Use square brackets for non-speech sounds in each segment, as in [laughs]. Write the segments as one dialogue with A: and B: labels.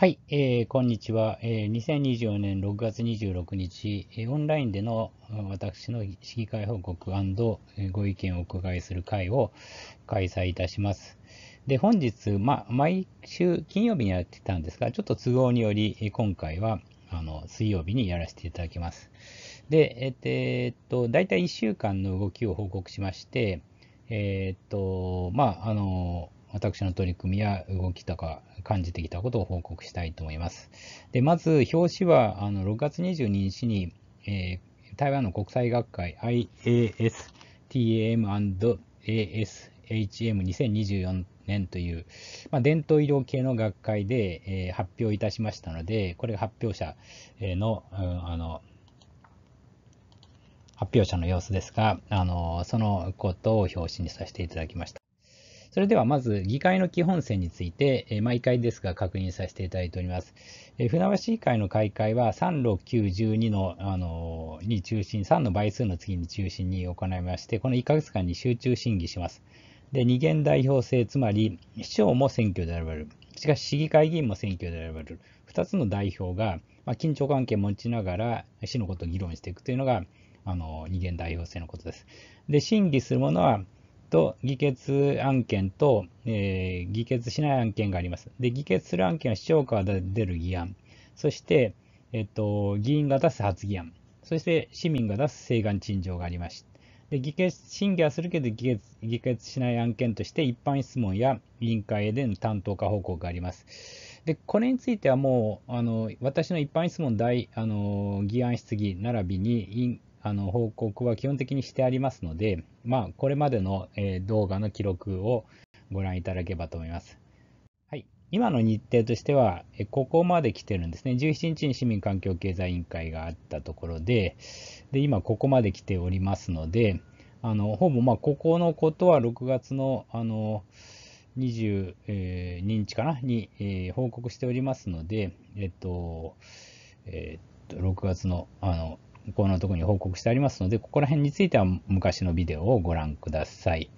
A: はい、えー、こんにちは、えー。2024年6月26日、えー、オンラインでの私の市議会報告ご意見をお伺いする会を開催いたします。で、本日、まあ、毎週金曜日にやってたんですが、ちょっと都合により、今回はあの水曜日にやらせていただきます。で、えっ、えと、大体1週間の動きを報告しまして、えー、っと、まあ、あの、私の取り組みや動きとか感じてきたことを報告したいと思います。でまず表紙はあの6月22日に、えー、台湾の国際学会 IASTAM&ASHM2024 年という、まあ、伝統医療系の学会で、えー、発表いたしましたので、これが発表者の、うん、あの発表者の様子ですが、あのそのことを表紙にさせていただきました。それではまず議会の基本線について、え毎回ですが確認させていただいております。え船橋議会の開会は3、6、9、12の、あのに中心、3の倍数の次に中心に行いまして、この1ヶ月間に集中審議します。で、二元代表制、つまり市長も選挙で選ばれる。しかし市議会議員も選挙で選ばれる。2つの代表が、まあ、緊張関係を持ちながら市のことを議論していくというのが、あの二元代表制のことです。で、審議するものは、と、議決案件と、えー、議決しない案件があります。で、議決する案件は市長から出る議案、そして、えっと、議員が出す発議案、そして市民が出す請願陳情がありまして、で議決審議はするけど議決、議決しない案件として、一般質問や委員会での担当課報告があります。で、これについてはもう、あの私の一般質問第あの議案質疑並びにあの報告は基本的にしてありますので、まあ、これまでの、動画の記録をご覧いただければと思います。はい、今の日程としては、ここまで来てるんですね。17日に市民環境経済委員会があったところで、で今ここまで来ておりますので、あのほぼまあここのことは6月のあの22日かなに、えー、報告しておりますので、えっと、えっと、6月のあのこのとこに報告してありますので、ここら辺については昔のビデオをご覧ください。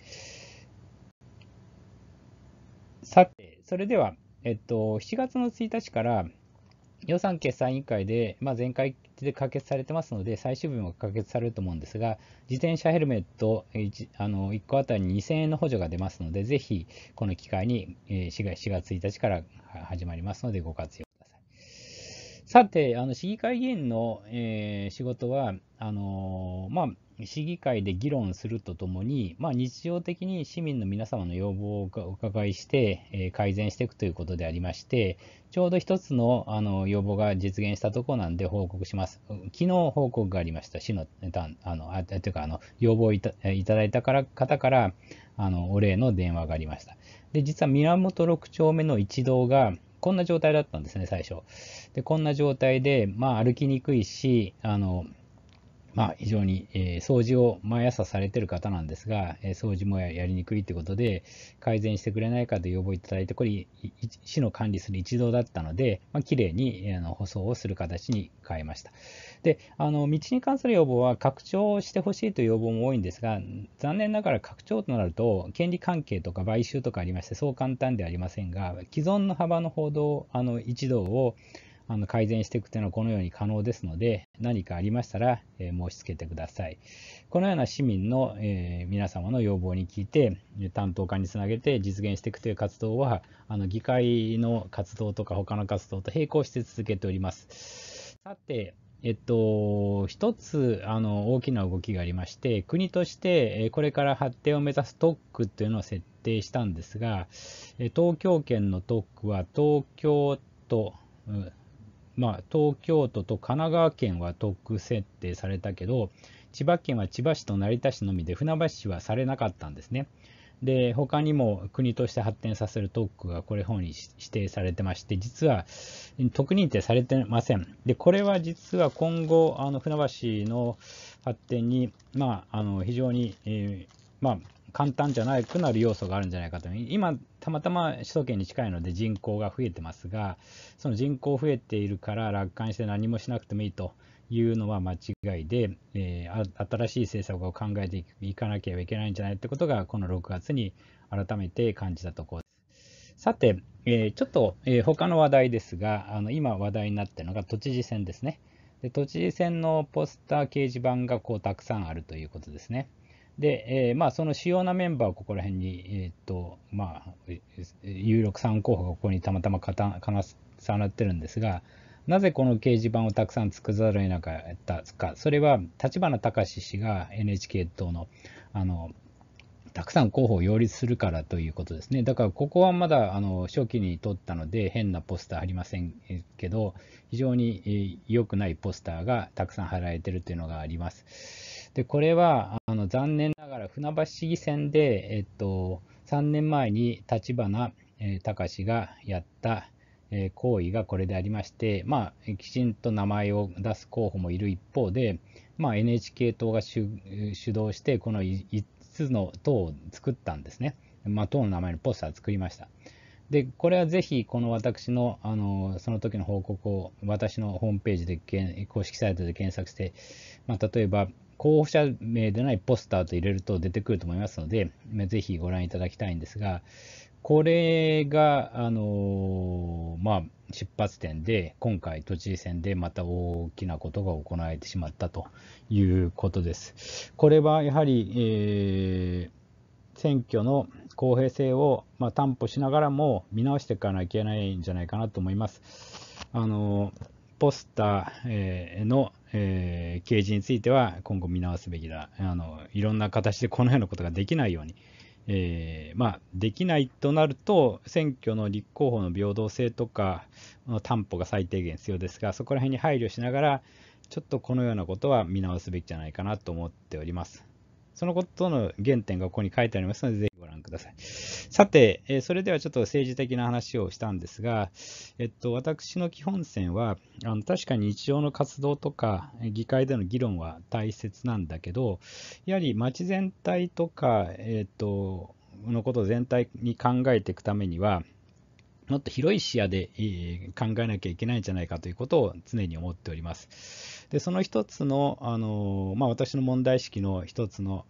A: さて、それでは、えっと、7月の1日から予算決算委員会で、まあ、前回で可決されてますので、最終日も可決されると思うんですが、自転車ヘルメット 1, あの1個あたり2000円の補助が出ますので、ぜひこの機会に4月1日から始まりますので、ご活用さて、あの市議会議員の、えー、仕事はあのー、まあ、市議会で議論するとともに、まあ、日常的に市民の皆様の要望をお伺いして、えー、改善していくということでありまして、ちょうど1つのあの要望が実現したところなんで報告します。昨日報告がありました、市の、あのあというかあの、要望をいただいたから方からあのお礼の電話がありました。で実は宮本6丁目の一同がこんな状態だったんですね、最初。でこんな状態で、まあ、歩きにくいしあの、まあ、非常に、えー、掃除を毎朝されてる方なんですが、えー、掃除もやりにくいということで改善してくれないかと要望いただいてこれ市の管理する一堂だったので、まあ、きれいにあの舗装をする形に変えました。であの道に関する要望は拡張してほしいという要望も多いんですが残念ながら拡張となると権利関係とか買収とかありましてそう簡単ではありませんが既存の幅の報道あの一同をあの改善していくというのはこのように可能ですので、何かありましたら、え申し付けてください。このような市民の、え皆様の要望に聞いて、担当課につなげて実現していくという活動は、あの議会の活動とか他の活動と並行して続けております。さて、えっと、一つあの大きな動きがありまして、国としてこれから発展を目指す特区というのを設定したんですが、東京圏の特区は東京都、まあ、東京都と神奈川県は特区設定されたけど、千葉県は千葉市と成田市のみで、船橋市はされなかったんですね。で、他にも国として発展させる特区がこれ本に指定されてまして、実は特認定されてません。で、これは実は今後、あの船橋の発展に、まあ、あの非常に、えー、まあ、簡単じゃなくなる要素があるんじゃないかと今たまたま首都圏に近いので人口が増えてますがその人口増えているから楽観して何もしなくてもいいというのは間違いで、えー、新しい政策を考えていかなければいけないんじゃないってことがこの6月に改めて感じたところです。さて、えー、ちょっと、えー、他の話題ですがあの今話題になってるのが都知事選ですねで。都知事選のポスター掲示板がこうたくさんあるということですね。で、えー、まあ、その主要なメンバーをここら辺に、えー、っと、まあ、有力3候補がここにたまたま重なってるんですが、なぜこの掲示板をたくさん作ざるを得なかったか、それは立花隆氏が NHK 党の、あの、たくさん候補を擁立するからということですね。だからここはまだあの初期に取ったので変なポスターありませんけど、非常に良くないポスターがたくさん貼られてるというのがあります。で、これはあの残念ながら船橋市議選で、えっと、3年前に立花、え隆がやった、え行為がこれでありまして、まあ、きちんと名前を出す候補もいる一方で、まあ、NHK 党が主導して、この5つの党を作ったんですね。まあ、党の名前のポスターを作りました。で、これはぜひ、この私の、あの、その時の報告を、私のホームページで、公式サイトで検索して、まあ、例えば、候補者名でないポスターと入れると出てくると思いますので、ぜひご覧いただきたいんですが、これが、あのまあ、出発点で、今回、都知事選でまた大きなことが行われてしまったということです。これはやはり、えー、選挙の公平性を、まあ、担保しながらも見直していかなきゃいけないんじゃないかなと思います。あのポスターのえー、ケについては今後見直すべきだあの、いろんな形でこのようなことができないように、えー、まあ、できないとなると、選挙の立候補の平等性とかの担保が最低限必要ですが、そこら辺に配慮しながら、ちょっとこのようなことは見直すべきじゃないかなと思っております。そのことの原点がここに書いてありますので、覧ください。さて、えそれではちょっと政治的な話をしたんですが、えっと、私の基本線はあの、確かに日常の活動とか、議会での議論は大切なんだけど、やはり街全体とか、えっと、のこと全体に考えていくためには、もっと広い視野で考えなきゃいけないんじゃないかということを常に思っております。でその一つの、あのまあ、私の問題意識の一つの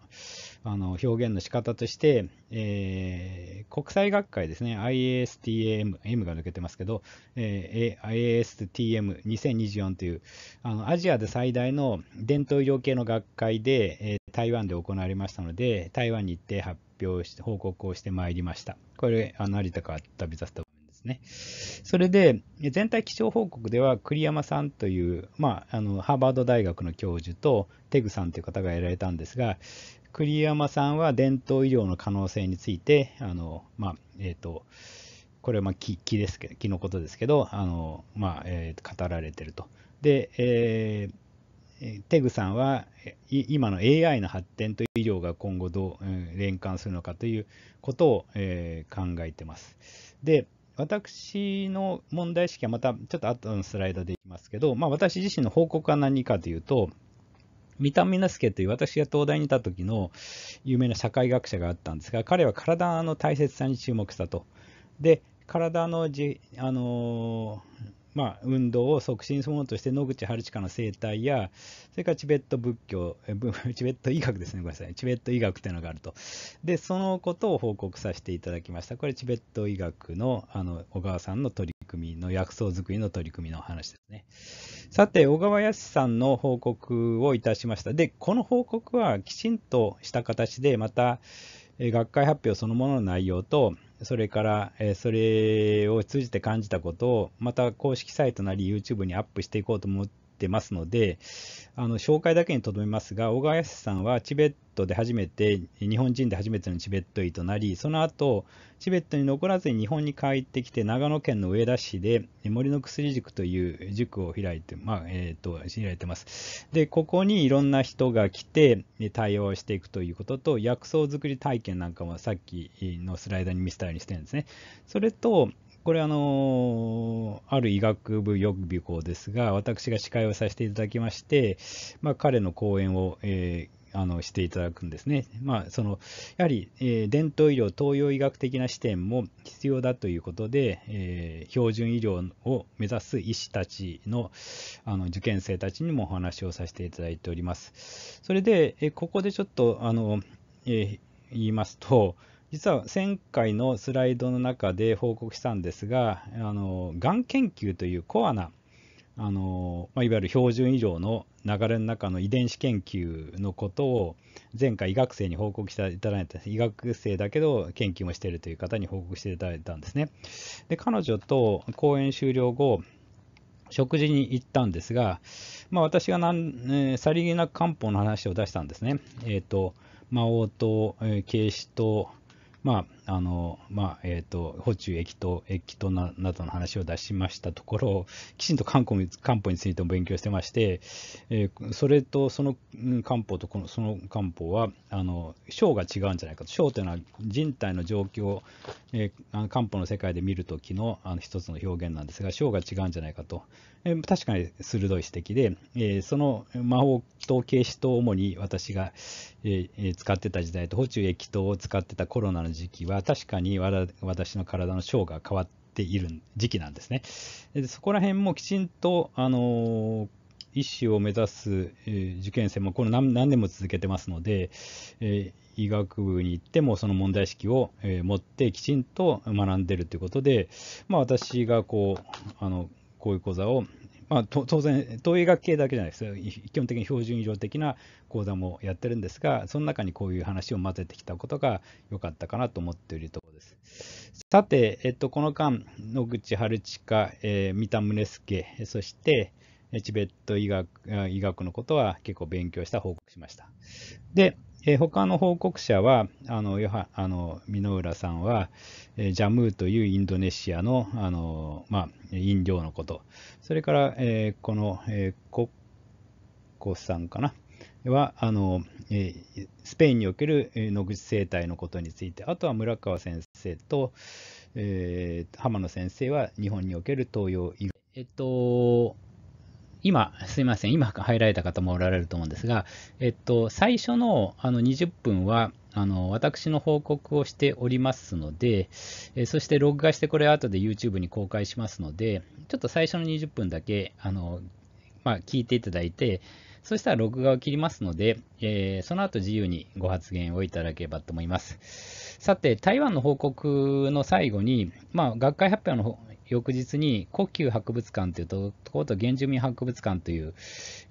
A: あの表現の仕方として、えー、国際学会ですね、i s t m M が抜けてますけど、えー、i s t m 2 0 2 4というあのアジアで最大の伝統医療系の学会で、えー、台湾で行われましたので、台湾に行って発表して、報告をしてまいりました。これ、あの成田か旅立つとですね。それで、全体気象報告では、栗山さんという、まあ、あのハーバード大学の教授と、テグさんという方がやられたんですが、栗山さんは伝統医療の可能性について、あのまあ、えっ、ー、と、これはまあ木木ですけど、木のことですけど、あのまあえー、語られてると。で、えーテグさんは今の AI の発展と医療が今後どう連関するのかということを考えてます。で、私の問題意識はまたちょっと後のスライドでいきますけど、まあ、私自身の報告は何かというと、三田水助という私が東大にいた時の有名な社会学者があったんですが、彼は体の大切さに注目したと。で、体のじあのまあ、運動を促進するものとして野口春近の生態やそれからチベット仏教 [laughs] チベット医学ですねごめんなさいチベット医学というのがあるとでそのことを報告させていただきましたこれチベット医学のあの小川さんの取り組みの薬草作りの取り組みの話ですねさて小川康さんの報告をいたしましたでこの報告はきちんとした形でまた学会発表そのものの内容とそれから、えそれを通じて感じたことを、また公式サイトなり YouTube にアップしていこうと思っってますので、あの紹介だけにとどめますが、小川さんはチベットで初めて、日本人で初めてのチベット医となり、その後、チベットに残らずに日本に帰ってきて、長野県の上田市で森の薬塾という塾を開いて、まあ、えっ、ー、と、開いてます。で、ここにいろんな人が来て、対応していくということと、薬草作り体験なんかもさっきのスライドに見せたようにしてるんですね。それと、これあのある医学部予備校ですが、私が司会をさせていただきまして、まあ、彼の講演を、えーあのしていただくんですね。まあ、そのやはり、えー、伝統医療、東洋医学的な視点も必要だということで、えー、標準医療を目指す医師たちのあの受験生たちにもお話をさせていただいております。それで、えー、ここでちょっとあの、え言いますと、実は前回のスライドの中で報告したんですが、あのがん研究というコアなあの、まあ、いわゆる標準医療の流れの中の遺伝子研究のことを前回医学生に報告していただいた医学生だけど研究もしているという方に報告していただいたんですね。で彼女と講演終了後食事に行ったんですが、まあ、私がなん、えー、さりげなく漢方の話を出したんですね。えーと、魔王と、えー、軽と、まああの、まあ、えっ、ー、と、補中駅と、駅となどの話を出しましたところ、きちんと漢方に漢方についても勉強してまして、えー、それとその漢方とこのその漢方は、あの、章が違うんじゃないかと。章というのは人体の状況えー、漢方の世界で見るときのあの一つの表現なんですが、章が違うんじゃないかと。えー、確かに鋭い指摘で、えその魔法と警視と主に私が、え使ってた時代と、補中液とを使ってたコロナの時期は、か確かに私の体の章が変わっている時期なんですね。でそこら辺もきちんと、あの医師を目指す、え受験生もこの何年も続けてますので、え医学部に行ってもその問題意識を、え持ってきちんと学んでるということで、まあ、私がこうあのこういう講座をまあ、当然、東映学系だけじゃないですよ、基本的に標準医上的な講座もやってるんですが、その中にこういう話を混ぜてきたことが良かったかなと思っているところです。さて、えっと、この間、野口春近、えー、三田宗介、そして、チベット医学医学のことは結構勉強した報告しました。で、えー、他の報告者は、あのよはあの箕浦さんは、えー、ジャムーというインドネシアのあの、まあ、飲料のこと、それから、えー、この、えー、コッコさんかな、はあの、えスペインにおける野口生態のことについて、あとは村川先生と、えー、浜野先生は日本における東洋医療。えっと今、すいません、今入られた方もおられると思うんですが、えっと、最初のあの20分は、あの私の報告をしておりますので、えそして録画してこれ後で YouTube に公開しますので、ちょっと最初の20分だけ、あのまあ、聞いていただいて、そしたら録画を切りますので、えー、その後自由にご発言をいただければと思います。さて、台湾の報告の最後に、まあ、学会発表の翌日に故宮博物館というところと原住民博物館という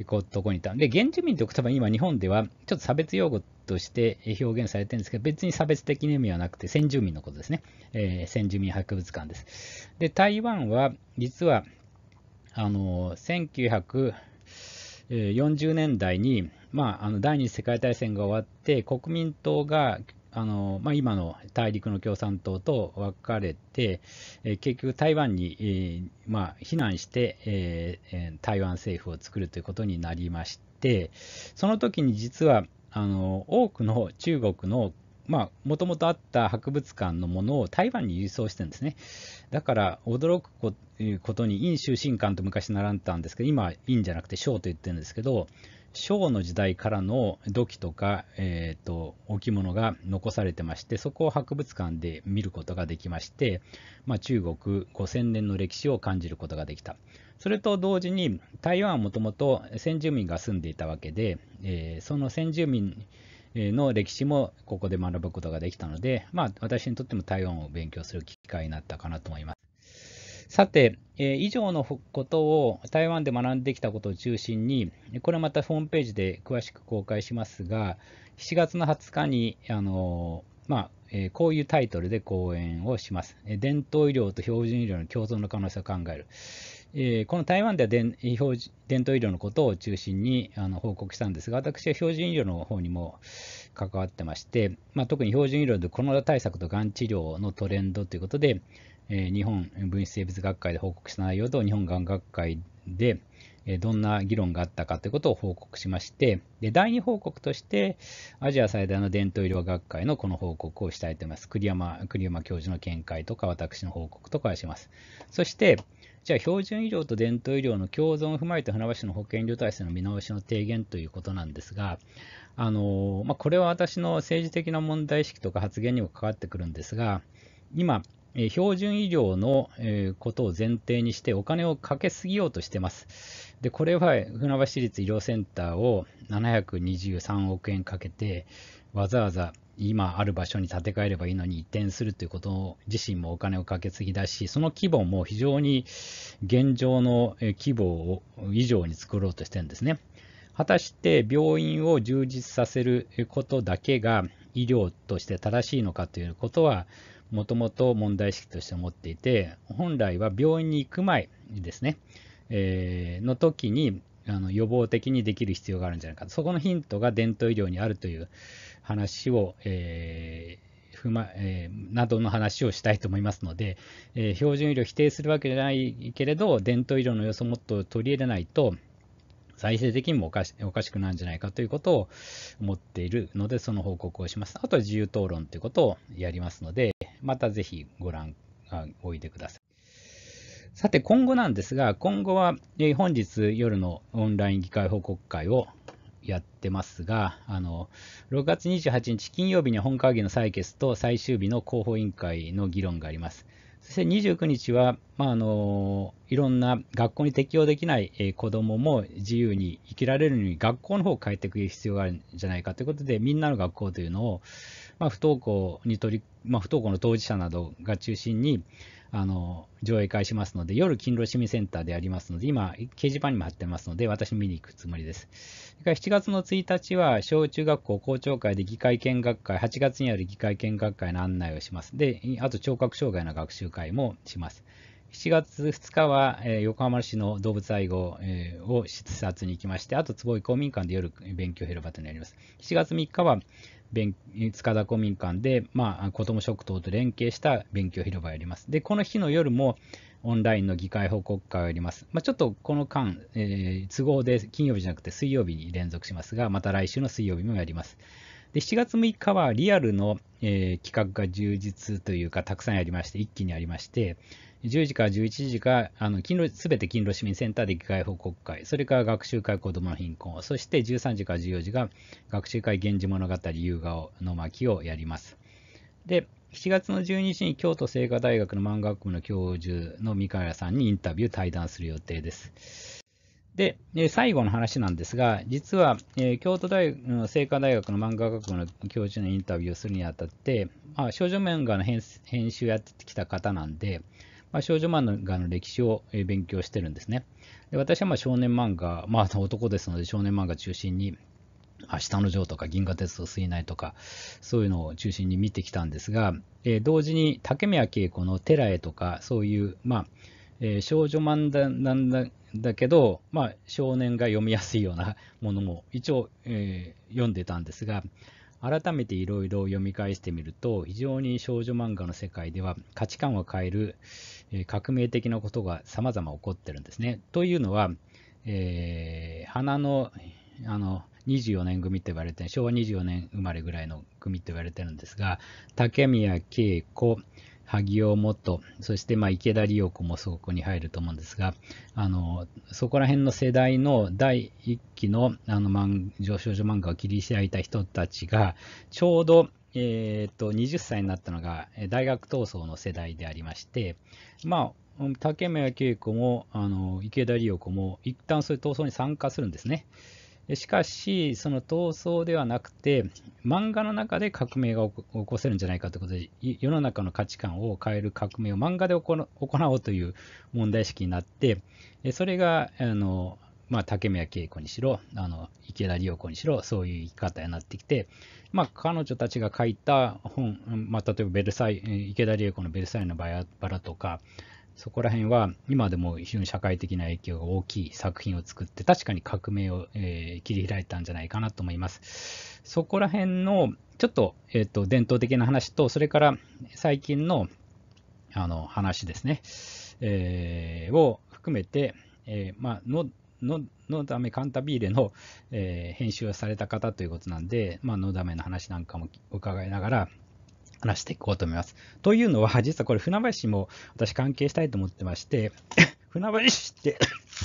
A: ところにいた。で、原住民という言葉は今日本ではちょっと差別用語として表現されてるんですけど、別に差別的な意味はなくて先住民のことですね。えー、先住民博物館です。で、台湾は実は、あの、1940年代に、まあ、あの第二次世界大戦が終わって、国民党があのまあ、今の大陸の共産党と分かれて、え結局、台湾に、えー、まあ、避難して、えー、台湾政府を作るということになりまして、その時に実はあの多くの中国のまあ、もともとあった博物館のものを台湾に輸送してるんですね。だから、驚くことに、陰州新館と昔習ったんですけど、今、陰じゃなくて章と言ってるんですけど、章の時代からの土器とか、えーと、と置物が残されてまして、そこを博物館で見ることができまして、まあ、中国5000年の歴史を感じることができた。それと同時に、台湾はもともと先住民が住んでいたわけで、えー、その先住民の歴史もここで学ぶことができたので、まあ、私にとっても台湾を勉強する機会になったかなと思います。さて、以上のことを台湾で学んできたことを中心に、これまたホームページで詳しく公開しますが、7月の20日に、あのまあ、こういうタイトルで講演をします。伝統医療と標準医療の共存の可能性を考える。えー、この台湾では伝統医療のことを中心にあの報告したんですが、私は標準医療の方にも関わってまして、まあ、特に標準医療でコロナ対策とがん治療のトレンドということで、えー、日本分子生物学会で報告した内容と日本がん学会で、えどんな議論があったかということを報告しまして、で第2報告として、アジア最大の伝統医療学会のこの報告をしたいと思います。栗山栗山教授の見解とか、私の報告とかします。そして、じゃあ、標準医療と伝統医療の共存を踏まえて船橋の保健医療体制の見直しの提言ということなんですが、あのまあ、これは私の政治的な問題意識とか発言にも関わってくるんですが、今、標準医療のことを前提にしてお金をかけすぎようとしてます。で、これは船橋市立医療センターを723億円かけて、わざわざ今ある場所に建て替えればいいのに移転するということ自身もお金をかけすぎだし、その規模も非常に現状の規模を以上に作ろうとしてるんですね。果たして病院を充実させることだけが医療として正しいのかということは、もともと問題意識として持っていて、本来は病院に行く前ですね、えー、の時にあの予防的にできる必要があるんじゃないかそこのヒントが伝統医療にあるという話を、えー、ふまえー、などの話をしたいと思いますので、えー、標準医療否定するわけじゃないけれど伝統医療の要素をもっと取り入れないと財政的にもおかしおかしくなるんじゃないかということを思っているのでその報告をしますあとは自由討論ということをやりますのでまたぜひご覧おいでくださいさて、今後なんですが、今後は、え本日夜のオンライン議会報告会をやってますが、あの6月28日金曜日に本会議の採決と最終日の広報委員会の議論があります。そして29日は、まあ、あのいろんな学校に適用できない、え子どもも自由に生きられるように学校の方を変えていく必要があるんじゃないかということで、みんなの学校というのを、まあ、不登校に取り、まあ、不登校の当事者などが中心に、あの上映会しますので、夜、勤労市民センターでありますので、今、掲示板にも貼ってますので、私見に行くつもりです。7月の1日は、小中学校校長会で議会見学会、8月にある議会見学会の案内をします。で、あと、聴覚障害の学習会もします。7月2日は、えー、横浜市の動物愛護、えー、を視察に行きまして、あと坪井公民館で夜勉強広場となります。7月3日は塚田公民館で、まあ、子ども食堂と連携した勉強広場をやります。で、この日の夜もオンラインの議会報告会をやります。まあ、ちょっとこの間、えー、都合で金曜日じゃなくて水曜日に連続しますが、また来週の水曜日もやります。で7月6日はリアルの、えー、企画が充実というか、たくさんありまして、一気にありまして、10時から11時がすべて勤労市民センターで議会報告会、それから学習会子どもの貧困、そして13時から14時が学習会源氏物語夕顔の巻をやります。で、7月の12日に京都精華大学の漫画学部の教授の三河谷さんにインタビュー、対談する予定です。で、最後の話なんですが、実は、京都大聖火大学の漫画学部の教授のインタビューをするにあたって、まあ、少女漫画の編集をやってきた方なんで、まあ、少女漫画の歴史を勉強してるんですね。で私はま少年漫画、まあ、男ですので少年漫画中心に、明日の城とか銀河鉄道水内とか、そういうのを中心に見てきたんですが、え同時に竹宮恵子の寺へとか、そういう、まあ、えー、少女漫画なんだだけど、まあ、少年が読みやすいような [laughs] ものも一応、えー、読んでたんですが、改めていろいろ読み返してみると、非常に少女漫画の世界では価値観を変える、えー、革命的なことが様々起こってるんですね。というのは、えー、花のあの24年組って言われて昭和24年生まれぐらいの組って言われてるんですが、竹宮恵子、萩尾元、そしてまあ池田理代子もそこに入ると思うんですが、あのそこら辺の世代の第1期のあの上少女漫画を切り開いた人たちが、ちょうど、えーと、と20歳になったのが大学闘争の世代でありまして、まあ、竹宮恵子もあの池田理代子も一旦そういう闘争に参加するんですね。しかし、その闘争ではなくて、漫画の中で革命が起こせるんじゃないかということで、世の中の価値観を変える革命を漫画で行おうという問題意識になって、それが、あのまあ、竹宮恵子にしろ、あの池田理代子にしろ、そういう生き方になってきて、まあ、彼女たちが書いた本、まあ、例えばベルサイ池田理代子の「ベルサイユのバラ」とか、そこら辺は今でも非常に社会的な影響が大きい作品を作って、確かに革命を、えー、切り開いたんじゃないかなと思います。そこら辺のちょっと,、えーと、伝統的な話と、それから最近のあの話ですね、えー、を含めて、えー、まあのののだめカンタビーレの、えー、編集をされた方ということなんで、まあのだめの話なんかも伺いながら、話していこうと思います。というのは、実はこれ、船橋も私関係したいと思ってまして、[laughs] 船橋市って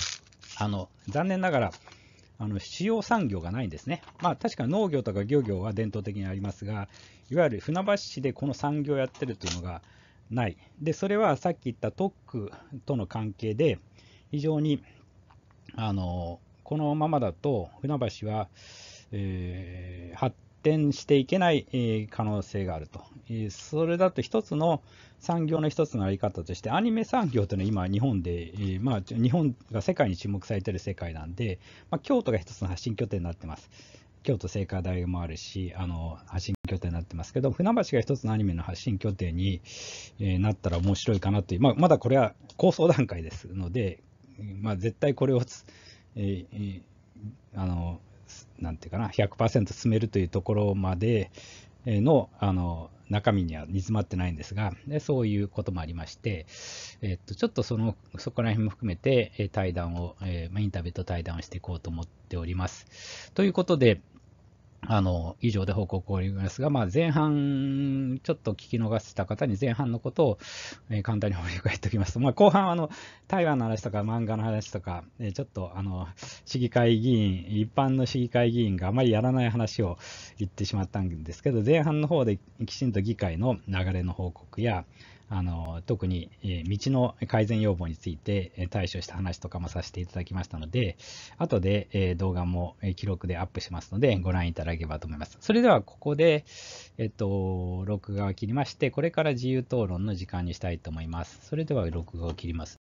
A: [coughs] あの、残念ながら、あの主要産業がないんですね。まあ確か農業とか漁業は伝統的にありますが、いわゆる船橋市でこの産業をやってるというのがない。で、それはさっき言った特区との関係で、非常に、あの、このままだと船橋は、えー、発展していけない、え可能性があると、えそれだと一つの産業の一つのあり方として、アニメ産業というのは今、日本で、えまあ、日本が世界に注目されている世界なんで、まあ、京都が一つの発信拠点になってます。京都聖火台もあるし、あの発信拠点になってますけど、船橋が一つのアニメの発信拠点に、えなったら面白いかなという、まあ、まだこれは構想段階ですので、まあ、絶対これをえー、あのなんていうかな、100%進めるというところまでのあの中身には煮詰まってないんですが、でそういうこともありまして、えっと、ちょっとそのそこら辺も含めて対談を、えインタビューと対談をしていこうと思っております。ということで、あの以上で報告を終わりますが、まあ、前半、ちょっと聞き逃した方に前半のことを、え簡単に振り返っておきますと、まあ、後半はあの台湾の話とか漫画の話とか、えちょっとあの市議会議員、一般の市議会議員があまりやらない話を言ってしまったんですけど、前半の方できちんと議会の流れの報告や、あの特に、え道の改善要望について対処した話とかもさせていただきましたので、後で、え動画も記録でアップしますので、ご覧いただければと思います。それではここで、えっと、録画を切りまして、これから自由討論の時間にしたいと思います。それでは録画を切ります。